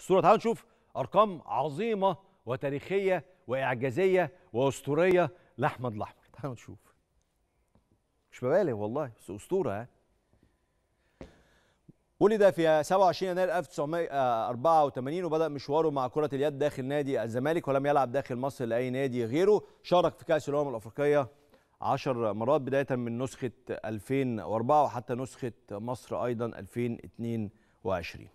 الصوره تعالوا نشوف ارقام عظيمه وتاريخيه واعجازيه واسطوريه لاحمد الاحمر تعالوا نشوف مش ببالغ والله بس اسطوره يعني ولد في 27 يناير 1984 وبدأ مشواره مع كرة اليد داخل نادي الزمالك ولم يلعب داخل مصر لأي نادي غيره شارك في كأس الأمم الأفريقية 10 مرات بداية من نسخة 2004 وحتى نسخة مصر أيضا 2022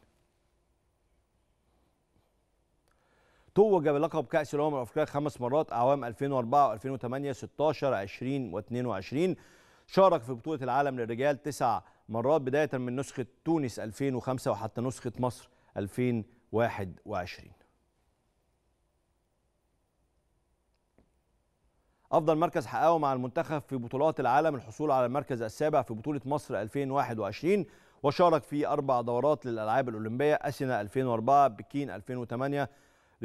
توج بلقب كأس الأمم الأفريقية خمس مرات أعوام 2004 و2008 16 20 و22 شارك في بطولة العالم للرجال تسع مرات بداية من نسخة تونس 2005 وحتى نسخة مصر 2021 أفضل مركز حققه مع المنتخب في بطولات العالم الحصول على المركز السابع في بطولة مصر 2021 وشارك في أربع دورات للألعاب الأولمبية أسنا 2004 بكين 2008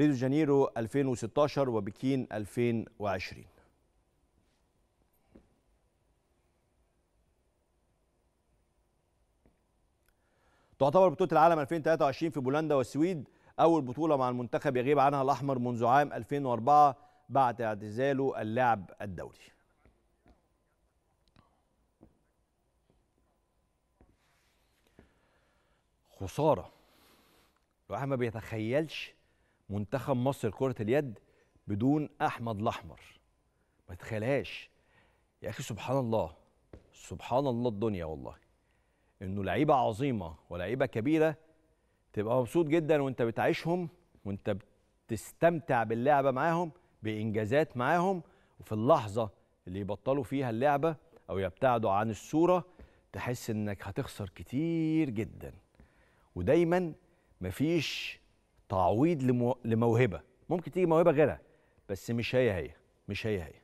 ريو جانيرو 2016 وبكين 2020 تعتبر بطولة العالم 2023 في بولندا والسويد أول بطولة مع المنتخب يغيب عنها الأحمر منذ عام 2004 بعد اعتزاله اللعب الدولي خسارة الواحد ما بيتخيلش منتخب مصر كرة اليد بدون أحمد الأحمر ما تخلاش يا أخي سبحان الله سبحان الله الدنيا والله إنه لعيبة عظيمة ولعيبة كبيرة تبقى مبسوط جدا وأنت بتعيشهم وأنت بتستمتع باللعبة معاهم بإنجازات معاهم وفي اللحظة اللي يبطلوا فيها اللعبة أو يبتعدوا عن الصورة تحس إنك هتخسر كتير جدا ودايما مفيش تعويض لمو... لموهبه ممكن تيجي موهبه غيرها بس مش هي هي مش هي هي